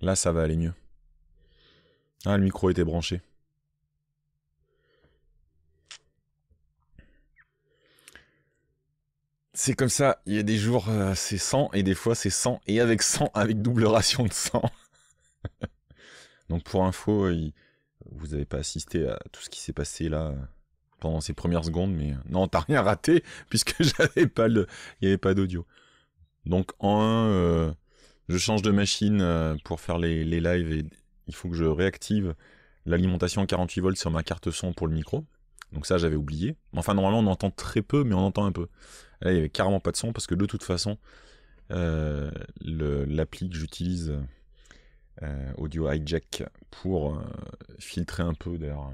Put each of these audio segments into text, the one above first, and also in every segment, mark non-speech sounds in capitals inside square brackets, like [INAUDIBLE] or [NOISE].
Là, ça va aller mieux. Ah, le micro était branché. C'est comme ça, il y a des jours euh, c'est 100 et des fois c'est 100 et avec 100, avec double ration de 100. [LAUGHS] Donc pour info, euh, vous n'avez pas assisté à tout ce qui s'est passé là pendant ces premières secondes, mais euh, non, t'as rien raté [LAUGHS] puisque j'avais pas le, il n'y avait pas d'audio. Donc en un, je change de machine euh, pour faire les, les lives et il faut que je réactive l'alimentation 48 volts sur ma carte son pour le micro. Donc ça, j'avais oublié. Enfin, normalement, on entend très peu, mais on entend un peu. Là, il n'y avait carrément pas de son parce que de toute façon, euh, l'appli que j'utilise, euh, Audio Hijack, pour filtrer un peu, d'ailleurs,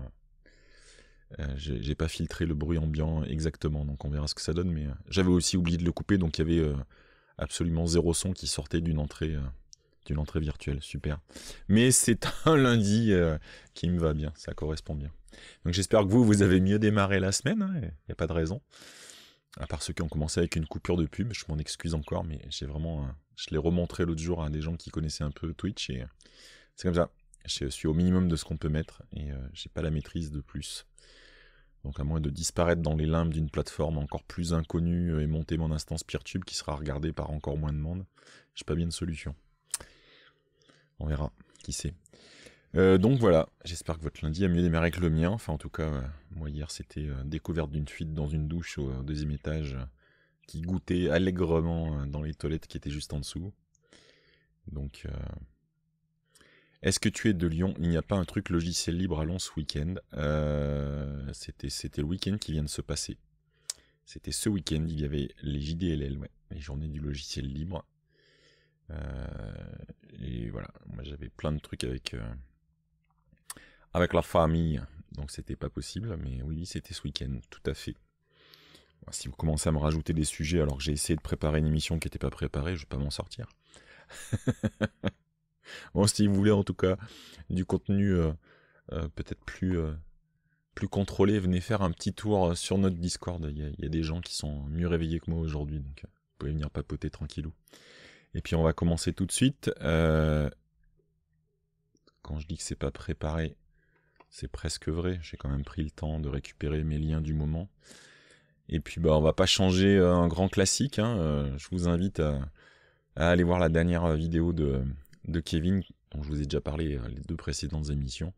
j'ai pas filtré le bruit ambiant exactement, donc on verra ce que ça donne, mais j'avais aussi oublié de le couper, donc il y avait absolument zéro son qui sortait d'une entrée, euh, d'une entrée virtuelle. Super. Mais c'est [LAUGHS] un lundi euh, qui me va bien, ça correspond bien. Donc j'espère que vous, vous avez mieux démarré la semaine, il hein, n'y a pas de raison. À part ceux qui ont commencé avec une coupure de pub, je m'en excuse encore, mais j'ai vraiment. Je l'ai remontré l'autre jour à des gens qui connaissaient un peu Twitch et euh, c'est comme ça. Je suis au minimum de ce qu'on peut mettre et j'ai pas la maîtrise de plus. Donc à moins de disparaître dans les limbes d'une plateforme encore plus inconnue euh, et monter mon instance Peertube qui sera regardée par encore moins de monde, j'ai pas bien de solution. On verra, qui sait. Euh, donc voilà, j'espère que votre lundi a mieux démarré que le mien. Enfin en tout cas, euh, moi hier c'était découverte d'une fuite dans une douche au, au deuxième étage qui goûtait allègrement dans les toilettes qui étaient juste en dessous. Donc est-ce que tu es de Lyon Il n'y a pas un truc logiciel libre à Lyon ce week-end. Euh, c'était, le week-end qui vient de se passer. C'était ce week-end, il y avait les JDLL, les journées du logiciel libre. Euh, et voilà, moi j'avais plein de trucs avec, euh, avec la famille, donc c'était pas possible, mais oui, c'était ce week-end, tout à fait. si vous commencez à me rajouter des sujets alors que j'ai essayé de préparer une émission qui n'était pas préparée, je vais pas m'en sortir. [LAUGHS] [LAUGHS] bon, si vous voulez en tout cas du contenu euh, euh, peut-être plus, euh, plus contrôlé, venez faire un petit tour sur notre Discord. Il y, a, des gens qui sont mieux réveillés que moi aujourd'hui, donc vous pouvez venir papoter tranquillou. Et puis on va commencer tout de suite. Quand je dis que c'est pas préparé, c'est presque vrai. J'ai quand même pris le temps de récupérer mes liens du moment. Et puis bah on va pas changer un grand classique. Hein. Je vous invite à aller voir la dernière vidéo de, de Kevin, dont je vous ai déjà parlé euh, les deux précédentes émissions.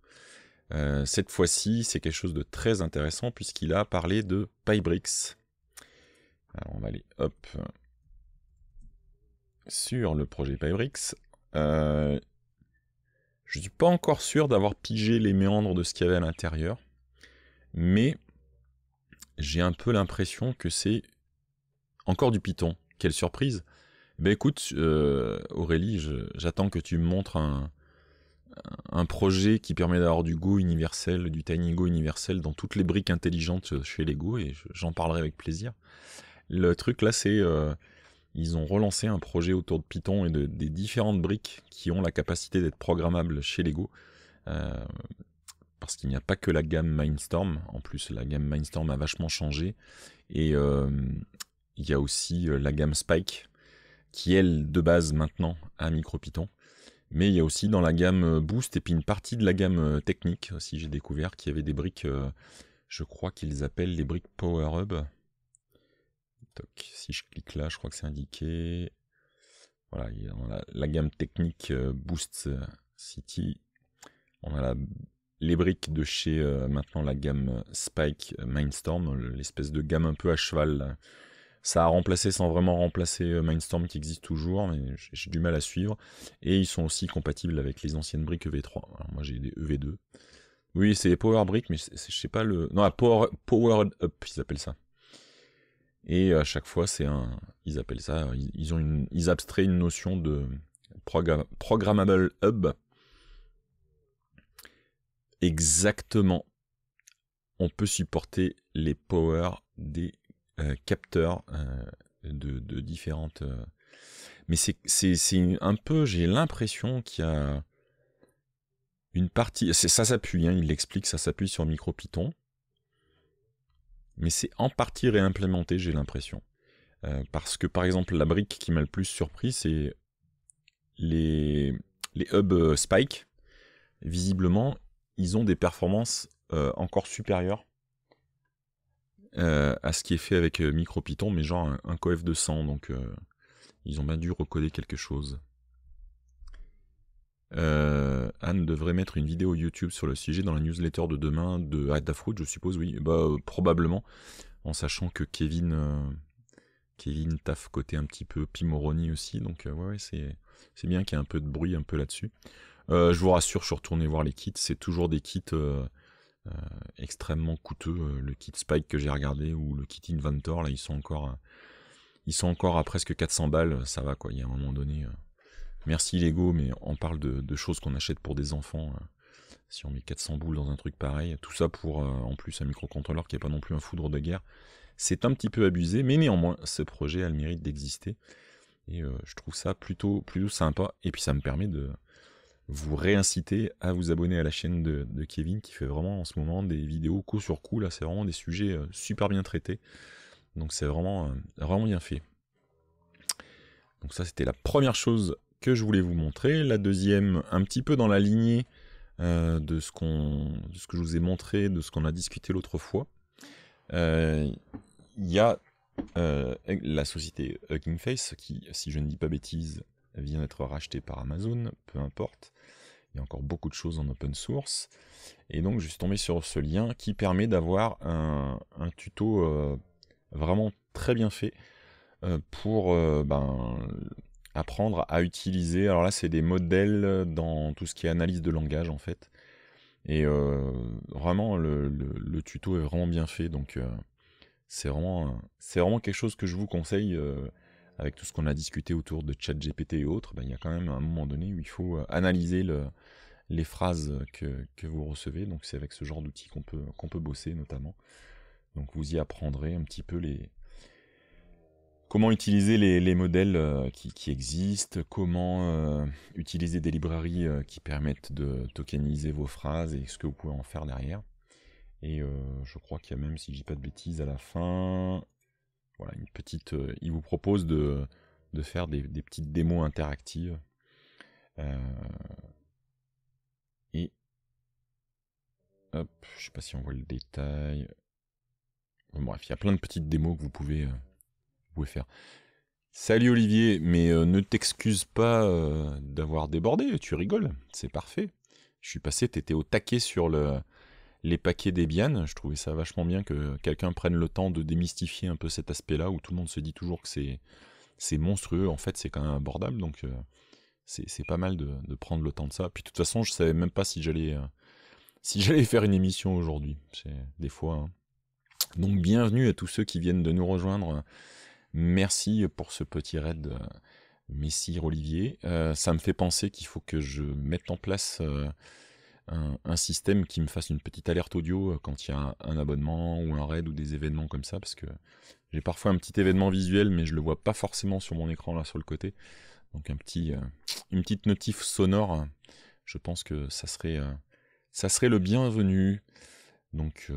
Euh, cette fois-ci, c'est quelque chose de très intéressant puisqu'il a parlé de PyBricks. Alors on va aller hop sur le projet PyBricks. Euh, je ne suis pas encore sûr d'avoir pigé les méandres de ce qu'il y avait à l'intérieur, mais j'ai un peu l'impression que c'est encore du Python. Quelle surprise bah écoute, euh, Aurélie, j'attends que tu me montres un, projet qui permet d'avoir du Go universel, du Tiny Go universel dans toutes les briques intelligentes chez Lego et j'en parlerai avec plaisir. Le truc là, c'est qu'ils euh, ils ont relancé un projet autour de Python et de, des différentes briques qui ont la capacité d'être programmables chez Lego. Euh, parce qu'il n'y a pas que la gamme Mindstorm. En plus, la gamme Mindstorm a vachement changé. Et il y a aussi la gamme Spike qui elle de base maintenant micro-python. Mais il y a aussi dans la gamme euh, Boost et puis une partie de la gamme euh, technique aussi j'ai découvert qu'il y avait des briques, euh, je crois qu'ils appellent les briques Power Hub. si je clique là, je crois que c'est indiqué. Voilà, y a la gamme technique Boost City. On a les briques de chez maintenant la gamme Spike Mindstorm, l'espèce de gamme un peu à cheval ça a remplacé sans vraiment remplacer euh, Mindstorm qui existe toujours, mais j'ai du mal à suivre. Et ils sont aussi compatibles avec les anciennes briques EV3. moi j'ai des EV2. Oui, c'est Power Brick, mais je sais pas le. Non, Power, Powered Up, ils appellent ça. Et à chaque fois, c'est un. Ils appellent ça. Ils, ont ils abstraient une notion de programmable hub. Exactement. On peut supporter les Power des euh, capteurs euh, de, différentes. Euh, mais c'est un peu, j'ai l'impression qu'il y a une partie. Ça s'appuie, hein, il l'explique, ça s'appuie sur MicroPython. Mais c'est en partie réimplémenté, j'ai l'impression. parce que par exemple, la brique qui m'a le plus surpris, c'est les, les hubs Spike. Visiblement, ils ont des performances encore supérieures euh, à ce qui est fait avec euh, MicroPython, mais genre un, CoF coef de 100, donc euh, ils ont bien dû recoder quelque chose. Anne devrait mettre une vidéo YouTube sur le sujet dans la newsletter de demain de Adafruit, je suppose, oui, bah, probablement, en sachant que Kevin, Kevin taf côté un petit peu Pimoroni aussi, donc ouais, c'est, c'est bien qu'il y ait un peu de bruit un peu là-dessus. je vous rassure, je suis retourné voir les kits, c'est toujours des kits euh, extrêmement coûteux. Euh, le kit Spike que j'ai regardé ou le kit Inventor, là, ils sont encore, ils sont encore à presque 400 balles. Ça va, quoi. Il y a un moment donné. Euh. merci Lego, mais on parle de, choses qu'on achète pour des enfants. si on met 400 boules dans un truc pareil, tout ça pour en plus un microcontrôleur qui n'est pas non plus un foudre de guerre, c'est un petit peu abusé, mais néanmoins, ce projet a le mérite d'exister. Et je trouve ça plutôt, plutôt sympa. Et puis ça me permet de, vous réinciter à vous abonner à la chaîne de, Kevin qui fait vraiment en ce moment des vidéos coup sur coup. Là, c'est vraiment des sujets euh, super bien traités. Donc, c'est vraiment, euh, vraiment bien fait. Donc, ça, c'était la première chose que je voulais vous montrer. La deuxième, un petit peu dans la lignée euh, de, ce qu'on, de ce que je vous ai montré, de ce qu'on a discuté l'autre fois. Il y a la société Hugging Face qui, si je ne dis pas bêtise, vient d'être racheté par Amazon, peu importe. Il y a encore beaucoup de choses en open source. Et donc je suis tombé sur ce lien qui permet d'avoir un, tuto euh, vraiment très bien fait euh, pour euh, ben, apprendre à utiliser. Alors là c'est des modèles dans tout ce qui est analyse de langage en fait. Et vraiment le, tuto est vraiment bien fait. Donc c'est vraiment, vraiment, quelque chose que je vous conseille avec tout ce qu'on a discuté autour de ChatGPT et autres, ben, il y a quand même un moment donné où il faut euh, analyser les phrases que, vous recevez. Donc c'est avec ce genre d'outils qu'on peut, bosser notamment. Donc vous y apprendrez un petit peu les, comment utiliser les, modèles euh, qui, existent, comment euh, utiliser des librairies qui permettent de tokeniser vos phrases et ce que vous pouvez en faire derrière. Et je crois qu'il y a même, si je dis pas de bêtises, à la fin, voilà, une petite, euh, il vous propose de, faire des, petites démos interactives. Euh, et hop, je sais pas si on voit le détail. bref, il y a plein de petites démos que vous pouvez, euh, vous pouvez faire. Salut Olivier, mais ne t'excuse pas d'avoir débordé, tu rigoles, c'est parfait. Je suis passé, t'étais au taquet sur le, les paquets Debian. Je trouvais ça vachement bien que quelqu'un prenne le temps de démystifier un peu cet aspect-là où tout le monde se dit toujours que c'est, c'est monstrueux. En fait, c'est quand même abordable. Donc, euh, c'est, pas mal de, prendre le temps de ça. Puis, de toute façon, je savais même pas si j'allais, euh, si j'allais faire une émission aujourd'hui. C'est des fois. Hein. Donc, bienvenue à tous ceux qui viennent de nous rejoindre. Merci pour ce petit raid. Euh, Messire Olivier, ça me fait penser qu'il faut que je mette en place un, système qui me fasse une petite alerte audio euh, quand il y a un, abonnement ou un raid ou des événements comme ça, parce que j'ai parfois un petit événement visuel, mais je le vois pas forcément sur mon écran là sur le côté. Donc un petit, euh, une petite notif sonore, je pense que ça serait, euh, ça serait le bienvenu. Donc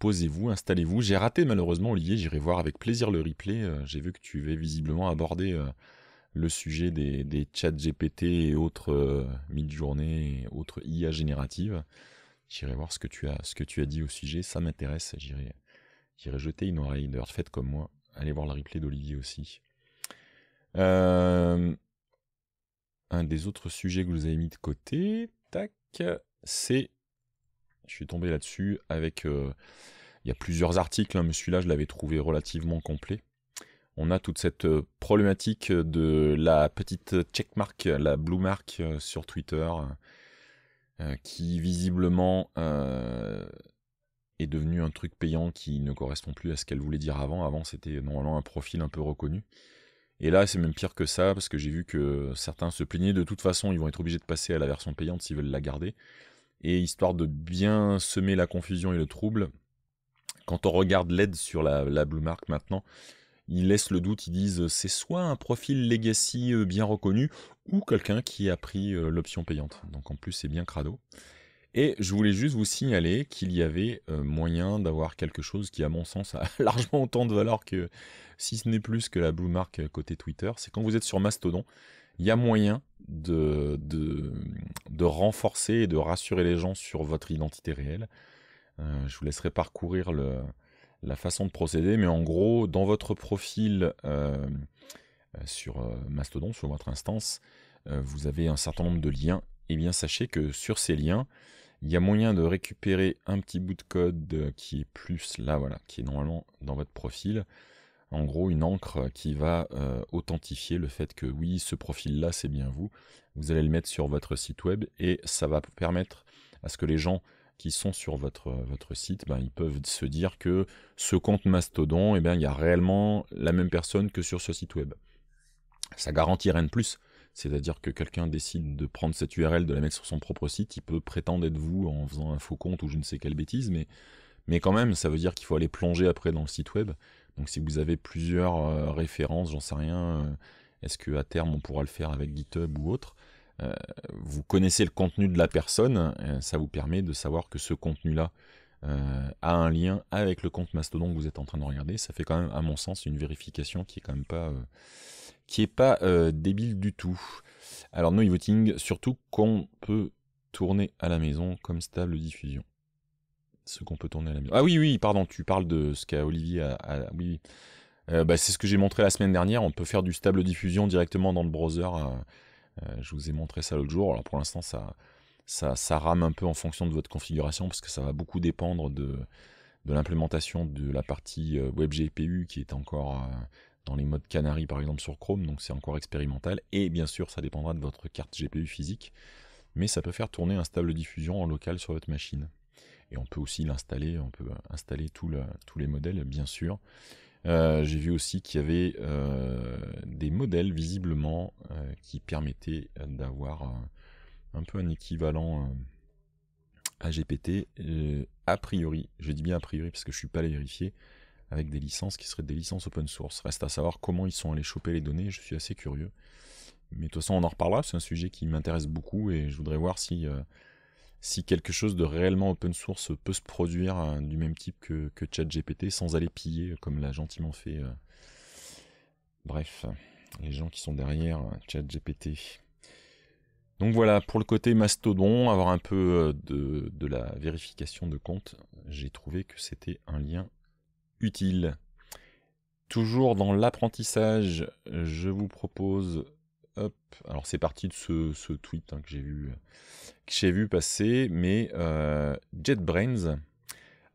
posez-vous, installez-vous. J'ai raté malheureusement Olivier, j'irai voir avec plaisir le replay. J'ai vu que tu vais visiblement aborder le sujet des, des chats GPT et autres euh, mid-journée autres IA génératives. J'irai voir ce que, tu as, ce que tu as dit au sujet, ça m'intéresse, j'irai, j'irai jeter une oreille. D'ailleurs, faites comme moi, allez voir la replay d'Olivier aussi. Euh, un des autres sujets que vous avez mis de côté, tac, c'est. Je suis tombé là-dessus avec. Euh, il y a plusieurs articles, hein, mais celui-là, je l'avais trouvé relativement complet on a toute cette euh, problématique de la petite checkmark, la blue mark euh, sur Twitter, euh, qui visiblement est devenue un truc payant qui ne correspond plus à ce qu'elle voulait dire avant. Avant, c'était normalement un profil un peu reconnu. Et là, c'est même pire que ça, parce que j'ai vu que certains se plaignaient. De toute façon, ils vont être obligés de passer à la version payante s'ils veulent la garder. Et histoire de bien semer la confusion et le trouble, quand on regarde l'aide sur la blue mark maintenant, ils laissent le doute, ils disent euh, c'est soit un profil legacy euh, bien reconnu ou quelqu'un qui a pris euh, l'option payante. Donc en plus c'est bien crado. Et je voulais juste vous signaler qu'il y avait moyen d'avoir quelque chose qui, à mon sens, a [LAUGHS] largement autant de valeur que, si ce n'est plus que la Blue Mark côté Twitter. C'est quand vous êtes sur Mastodon, il y a moyen de, de, renforcer et de rassurer les gens sur votre identité réelle. je vous laisserai parcourir le, la façon de procéder, mais en gros, dans votre profil euh, euh, sur euh, Mastodon, sur votre instance, vous avez un certain nombre de liens. Et eh bien sachez que sur ces liens, il y a moyen de récupérer un petit bout de code qui est plus là, voilà, qui est normalement dans votre profil. En gros, une encre qui va authentifier le fait que oui, ce profil-là, c'est bien vous. Vous allez le mettre sur votre site web et ça va permettre à ce que les gens qui sont sur votre, votre site, ben, ils peuvent se dire que ce compte Mastodon, eh ben, il y a réellement la même personne que sur ce site web. Ça garantit rien de plus. C'est-à-dire que quelqu'un décide de prendre cette URL, de la mettre sur son propre site, il peut prétendre être vous en faisant un faux compte ou je ne sais quelle bêtise, mais, mais quand même, ça veut dire qu'il faut aller plonger après dans le site web. Donc si vous avez plusieurs euh, références, j'en sais rien, euh, est-ce qu'à terme on pourra le faire avec GitHub ou autre euh, vous connaissez le contenu de la personne, euh, ça vous permet de savoir que ce contenu-là euh, a un lien avec le compte Mastodon que vous êtes en train de regarder. Ça fait quand même, à mon sens, une vérification qui est quand même pas, qui est pas débile du tout. Alors no voting surtout qu'on peut tourner à la maison comme stable diffusion. Ce qu'on peut tourner à la maison. Ah oui, oui, pardon, tu parles de ce qu'a Olivier oui. Bah, c'est ce que j'ai montré la semaine dernière. On peut faire du stable diffusion directement dans le browser. Euh, je vous ai montré ça l'autre jour. Alors pour l'instant, ça, rame un peu en fonction de votre configuration parce que ça va beaucoup dépendre de, l'implémentation de la partie euh, WebGPU qui est encore euh, dans les modes Canary par exemple sur Chrome, donc c'est encore expérimental. Et bien sûr, ça dépendra de votre carte GPU physique, mais ça peut faire tourner un stable diffusion en local sur votre machine. Et on peut aussi l'installer, on peut installer tous les modèles bien sûr. Euh, j'ai vu aussi qu'il y avait euh, des modèles visiblement euh, qui permettaient d'avoir un peu un équivalent à GPT. a priori, je dis bien a priori parce que je ne suis pas allé vérifier avec des licences qui seraient des licences open source. Reste à savoir comment ils sont allés choper les données. Je suis assez curieux. Mais de toute façon, on en reparlera. C'est un sujet qui m'intéresse beaucoup et je voudrais voir si si quelque chose de réellement open source peut se produire hein, du même type que, ChatGPT sans aller piller euh, comme l'a gentiment fait. Euh, bref, les gens qui sont derrière euh, ChatGPT. Donc voilà, pour le côté mastodon, avoir un peu de, de la vérification de compte, j'ai trouvé que c'était un lien utile. Toujours dans l'apprentissage, je vous propose alors c'est parti de ce, tweet hein, que j'ai vu, passer, mais euh, JetBrains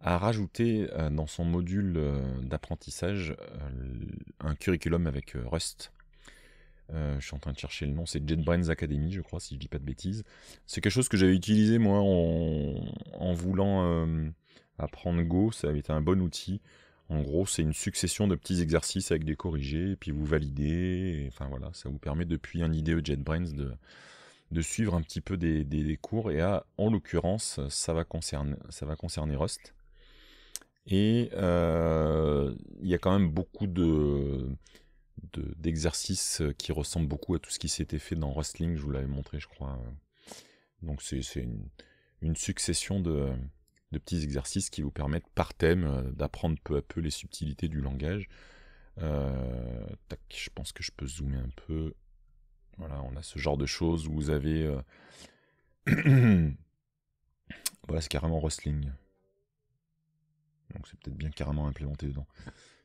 a rajouté euh, dans son module euh, d'apprentissage un curriculum avec Rust. je suis en train de chercher le nom, c'est JetBrains Academy, je crois, si je dis pas de bêtises. C'est quelque chose que j'avais utilisé moi en, en voulant apprendre Go, ça avait été un bon outil. En gros, c'est une succession de petits exercices avec des corrigés, et puis vous validez. Et, enfin voilà, ça vous permet depuis un IDE JetBrains de, suivre un petit peu des, cours. Et à, en l'occurrence, ça, va concerner, Rust. Et euh, il y a quand même beaucoup d'exercices qui ressemblent beaucoup à tout ce qui s'était fait dans Rustling, je vous l'avais montré je crois. Donc c'est une, succession de, de petits exercices qui vous permettent par thème euh, d'apprendre peu à peu les subtilités du langage. Euh, je pense que je peux zoomer un peu. Voilà, on a ce genre de choses où vous avez... Euh, [CLEARS THROAT] voilà, c'est carrément Rustling. Donc c'est peut-être bien carrément implémenté dedans.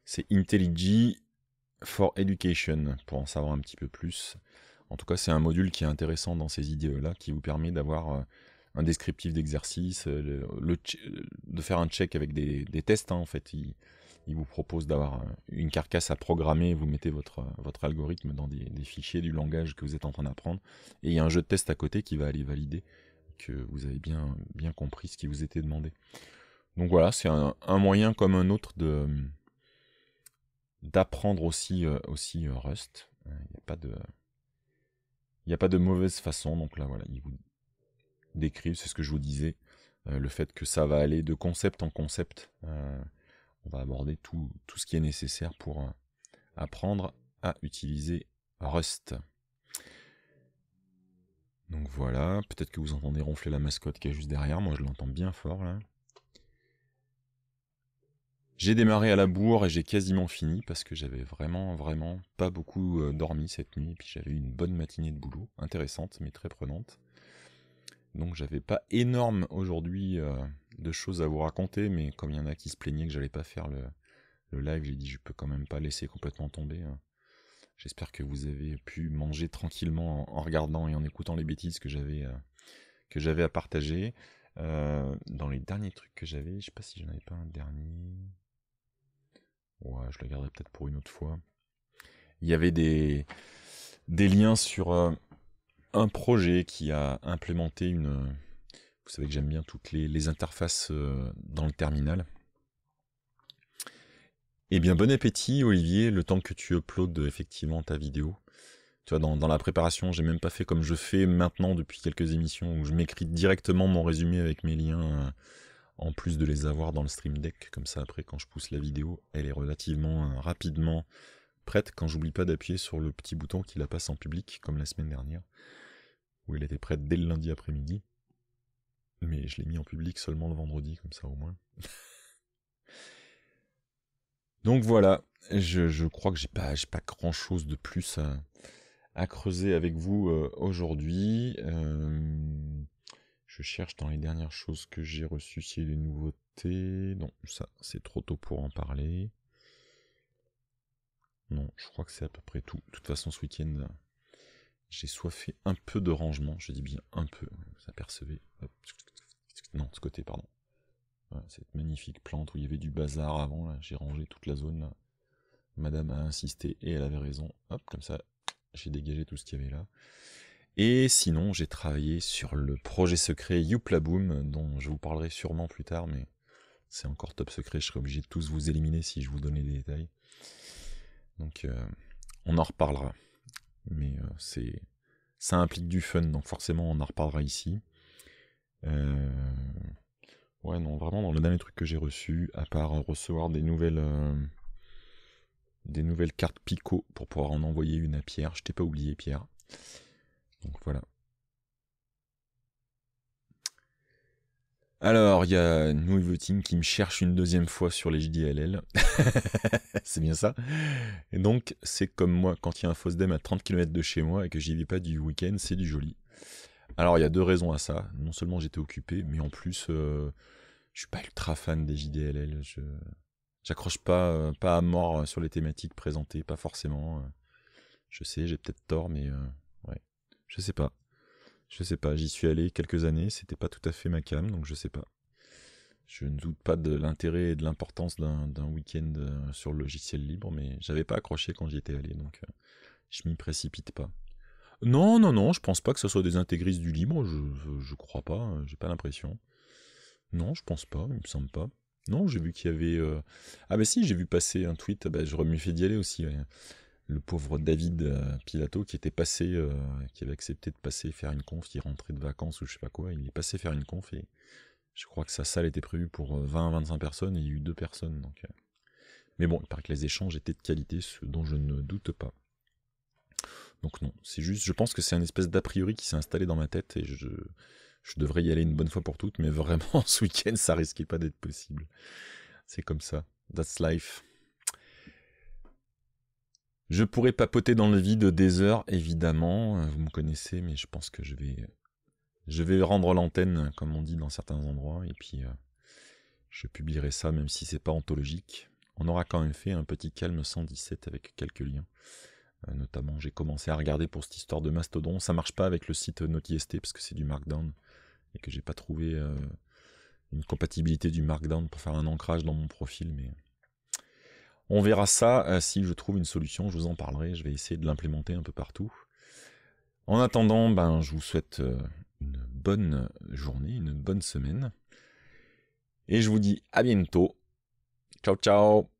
C'est IntelliJ for Education, pour en savoir un petit peu plus. En tout cas, c'est un module qui est intéressant dans ces idées-là, qui vous permet d'avoir un descriptif d'exercice, euh, de faire un check avec des, tests. Hein, en fait, il, vous propose d'avoir une carcasse à programmer. Vous mettez votre, votre algorithme dans des, fichiers du langage que vous êtes en train d'apprendre. Et il y a un jeu de test à côté qui va aller valider que vous avez bien, bien compris ce qui vous était demandé. Donc voilà, c'est un, moyen comme un autre de d'apprendre aussi, euh, aussi euh, Rust. Il n'y a pas de. a pas de mauvaise façon, donc là voilà, il vous décrire, c'est ce que je vous disais, euh, le fait que ça va aller de concept en concept. Euh, on va aborder tout, tout, ce qui est nécessaire pour euh, apprendre à utiliser Rust. Donc voilà, peut-être que vous entendez ronfler la mascotte qui est juste derrière, moi je l'entends bien fort là. J'ai démarré à la bourre et j'ai quasiment fini parce que j'avais vraiment, vraiment pas beaucoup dormi cette nuit. Et puis j'avais eu une bonne matinée de boulot, intéressante mais très prenante. Donc j'avais pas énorme aujourd'hui euh, de choses à vous raconter, mais comme il y en a qui se plaignaient que j'allais pas faire le, live, j'ai dit je peux quand même pas laisser complètement tomber. Hein. J'espère que vous avez pu manger tranquillement en, regardant et en écoutant les bêtises que j'avais euh, à partager. Euh, dans les derniers trucs que j'avais, je sais pas si j'en avais pas un dernier. Ouais, je le garderai peut-être pour une autre fois. Il y avait des des liens sur un projet qui a implémenté une... Vous savez que j'aime bien toutes les, interfaces euh, dans le terminal. Eh bien, bon appétit, Olivier, le temps que tu uploades euh, effectivement ta vidéo. Tu vois, dans, la préparation, j'ai même pas fait comme je fais maintenant depuis quelques émissions où je m'écris directement mon résumé avec mes liens, euh, en plus de les avoir dans le Stream Deck. Comme ça, après, quand je pousse la vidéo, elle est relativement rapidement prête quand j'oublie pas d'appuyer sur le petit bouton qui la passe en public, comme la semaine dernière où elle était prête dès le lundi après-midi. Mais je l'ai mis en public seulement le vendredi, comme ça au moins. [LAUGHS] Donc voilà, je, crois que j'ai pas, pas grand chose de plus à, creuser avec vous euh, aujourd'hui. Euh, je cherche dans les dernières choses que j'ai reçues s'il y a des nouveautés. Non, ça c'est trop tôt pour en parler. Non, je crois que c'est à peu près tout. De toute façon, ce week-end, j'ai soit fait un peu de rangement, je dis bien un peu, vous apercevez. Non, ce côté, pardon. cette magnifique plante où il y avait du bazar avant, là, j'ai rangé toute la zone. Madame a insisté et elle avait raison. Hop, comme ça, j'ai dégagé tout ce qu'il y avait là. Et sinon, j'ai travaillé sur le projet secret Youplaboom, dont je vous parlerai sûrement plus tard, mais c'est encore top secret, je serai obligé de tous vous éliminer si je vous donnais des détails. Donc, euh, on en reparlera mais euh, c'est ça implique du fun, donc forcément on en reparlera ici. Euh, ouais, non, vraiment, dans le dernier truc que j'ai reçu, à part recevoir des nouvelles, euh, des nouvelles cartes Pico pour pouvoir en envoyer une à Pierre, je t'ai pas oublié Pierre. Donc voilà. Alors, il y a New qui me cherche une deuxième fois sur les JDLL. [LAUGHS] c'est bien ça. Et donc, c'est comme moi, quand il y a un fausse à 30 km de chez moi et que j'y vais pas du week-end, c'est du joli. Alors, il y a deux raisons à ça. Non seulement j'étais occupé, mais en plus, je euh, je suis pas ultra fan des JDLL. Je j'accroche pas, euh, pas à mort euh, sur les thématiques présentées, pas forcément. Je sais, j'ai peut-être tort, mais ouais, je sais pas. Je sais pas, j'y suis allé quelques années, c'était pas tout à fait ma cam, donc je sais pas. Je ne doute pas de l'intérêt et de l'importance d'un week-end euh, sur le logiciel libre, mais j'avais pas accroché quand j'y étais allé, donc euh, je m'y précipite pas. Non, non, non, je pense pas que ce soit des intégristes du libre, je, ne crois pas, euh, j'ai pas l'impression. Non, je pense pas, il me semble pas. Non, j'ai vu qu'il y avait. Ah, bah si, j'ai vu passer un tweet, ah, bah, j'aurais mieux fait d'y aller aussi le pauvre David euh, Pilato qui était passé, euh, qui avait accepté de passer faire une conf, qui rentrait de vacances ou je sais pas quoi, il est passé faire une conf et je crois que sa salle était prévue pour 20-25 euh, personnes et il y a eu deux personnes. Donc, Mais bon, il paraît que les échanges étaient de qualité, ce dont je ne doute pas. Donc non, c'est juste, je pense que c'est un espèce d'a priori qui s'est installé dans ma tête et je, je devrais y aller une bonne fois pour toutes, mais vraiment [LAUGHS] ce week-end ça risquait pas d'être possible. C'est comme ça. That's life. Je pourrais papoter dans le vide des heures, évidemment. Euh, vous me connaissez, mais je pense que je vais, je vais rendre l'antenne, comme on dit dans certains endroits, et puis euh, je publierai ça, même si c'est pas anthologique. On aura quand même fait un petit calme 117 avec quelques liens. Euh, notamment, j'ai commencé à regarder pour cette histoire de mastodon. Ça marche pas avec le site ST, parce que c'est du Markdown et que j'ai pas trouvé une compatibilité du Markdown pour faire un ancrage dans mon profil, mais on verra ça euh, si je trouve une solution, je vous en parlerai, je vais essayer de l'implémenter un peu partout. En attendant, ben, je vous souhaite euh, une bonne journée, une bonne semaine. Et je vous dis à bientôt. Ciao ciao